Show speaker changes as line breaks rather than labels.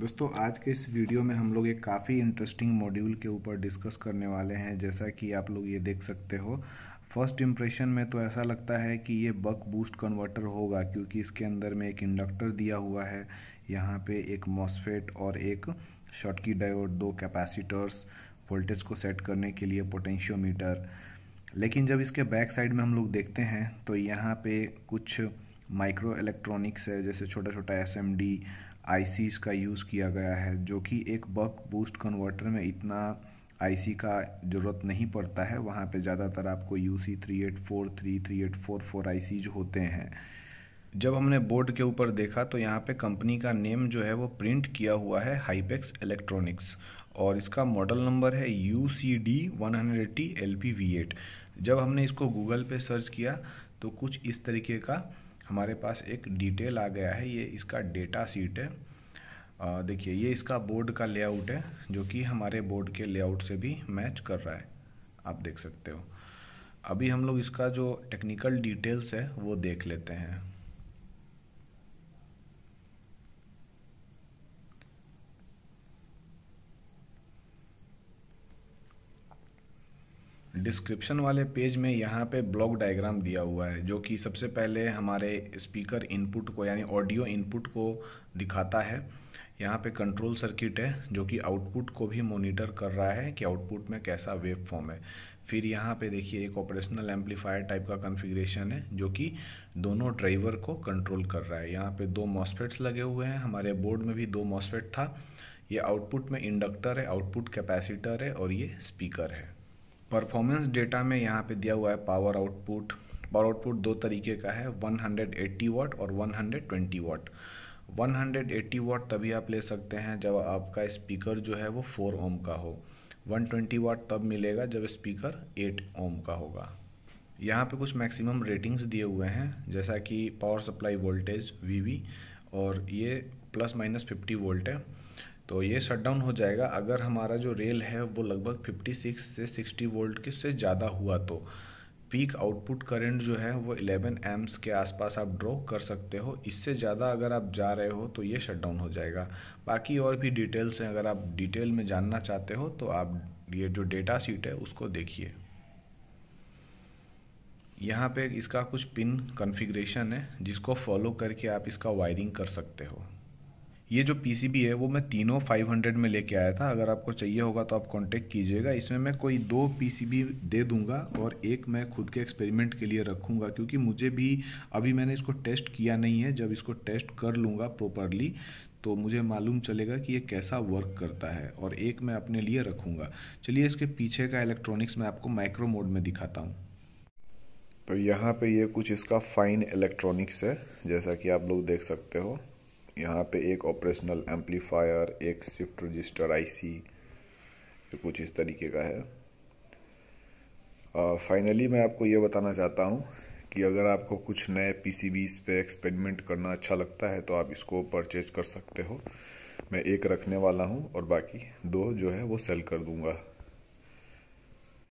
दोस्तों आज के इस वीडियो में हम लोग एक काफ़ी इंटरेस्टिंग मॉड्यूल के ऊपर डिस्कस करने वाले हैं जैसा कि आप लोग ये देख सकते हो फर्स्ट इम्प्रेशन में तो ऐसा लगता है कि ये बक बूस्ट कन्वर्टर होगा क्योंकि इसके अंदर में एक इंडक्टर दिया हुआ है यहाँ पे एक मॉसफेट और एक शॉटकी डायोड दो कैपेसिटर्स वोल्टेज को सेट करने के लिए पोटेंशियोमीटर लेकिन जब इसके बैक साइड में हम लोग देखते हैं तो यहाँ पे कुछ माइक्रो इलेक्ट्रॉनिक्स है जैसे छोटा छोटा एस आई का यूज़ किया गया है जो कि एक बक बूस्ट कन्वर्टर में इतना आईसी का ज़रूरत नहीं पड़ता है वहाँ पे ज़्यादातर आपको U C three eight four three three eight four four I C होते हैं जब हमने बोर्ड के ऊपर देखा तो यहाँ पे कंपनी का नेम जो है वो प्रिंट किया हुआ है हाईपेक्स इलेक्ट्रॉनिक्स और इसका मॉडल नंबर है U C D one hundred eighty L P V eight जब हमने इसको गूगल पे सर्च किया तो कुछ इस तरीके का हमारे पास एक डिटेल आ गया है ये इसका डेटा सीट है देखिए ये इसका बोर्ड का लेआउट है जो कि हमारे बोर्ड के लेआउट से भी मैच कर रहा है आप देख सकते हो अभी हम लोग इसका जो टेक्निकल डिटेल्स है वो देख लेते हैं डिस्क्रिप्शन वाले पेज में यहाँ पे ब्लॉक डायग्राम दिया हुआ है जो कि सबसे पहले हमारे स्पीकर इनपुट को यानी ऑडियो इनपुट को दिखाता है यहाँ पे कंट्रोल सर्किट है जो कि आउटपुट को भी मॉनिटर कर रहा है कि आउटपुट में कैसा वेव फॉर्म है फिर यहाँ पे देखिए एक ऑपरेशनल एम्पलीफायर टाइप का कॉन्फ़िगरेशन है जो कि दोनों ड्राइवर को कंट्रोल कर रहा है यहाँ पे दो मॉसफेट्स लगे हुए हैं हमारे बोर्ड में भी दो मॉसफेट था ये आउटपुट में इंडक्टर है आउटपुट कैपेसिटर है और ये स्पीकर है परफॉर्मेंस डेटा में यहाँ पे दिया हुआ है पावर आउटपुट पावर आउटपुट दो तरीके का है 180 वाट और 120 वाट 180 वाट तभी आप ले सकते हैं जब आपका स्पीकर जो है वो फोर ओम का हो 120 वाट तब मिलेगा जब स्पीकर एट ओम का होगा यहाँ पे कुछ मैक्सिमम रेटिंग्स दिए हुए हैं जैसा कि पावर सप्लाई वोल्टेज वी और ये प्लस माइनस फिफ्टी वोल्ट है तो ये शट डाउन हो जाएगा अगर हमारा जो रेल है वो लगभग 56 से 60 वोल्ट के से ज़्यादा हुआ तो पीक आउटपुट करंट जो है वो 11 एम्स के आसपास आप ड्रॉ कर सकते हो इससे ज़्यादा अगर आप जा रहे हो तो ये शट डाउन हो जाएगा बाकी और भी डिटेल्स हैं अगर आप डिटेल में जानना चाहते हो तो आप ये जो डेटा शीट है उसको देखिए यहाँ पे इसका कुछ पिन कॉन्फ़िगरेशन है जिसको फॉलो करके आप इसका वायरिंग कर सकते हो ये जो पी है वो मैं तीनों 500 में लेके आया था अगर आपको चाहिए होगा तो आप कांटेक्ट कीजिएगा इसमें मैं कोई दो पी दे दूंगा और एक मैं खुद के एक्सपेरिमेंट के लिए रखूंगा क्योंकि मुझे भी अभी मैंने इसको टेस्ट किया नहीं है जब इसको टेस्ट कर लूँगा प्रॉपरली तो मुझे मालूम चलेगा कि ये कैसा वर्क करता है और एक मैं अपने लिए रखूँगा चलिए इसके पीछे का इलेक्ट्रॉनिक्स मैं आपको माइक्रो मोड में दिखाता हूँ
तो यहाँ पे ये कुछ इसका फाइन इलेक्ट्रॉनिक्स है जैसा कि आप लोग देख सकते हो यहाँ पे एक ऑपरेशनल एम्पलीफायर एक शिफ्ट रजिस्टर आईसी जो कुछ इस तरीके का है फाइनली uh, मैं आपको ये बताना चाहता हूँ कि अगर आपको कुछ नए पी सी बीज पे एक्सपेरिमेंट करना अच्छा लगता है तो आप इसको परचेज कर सकते हो मैं एक रखने वाला हूँ और बाकी दो जो है वो सेल कर दूँगा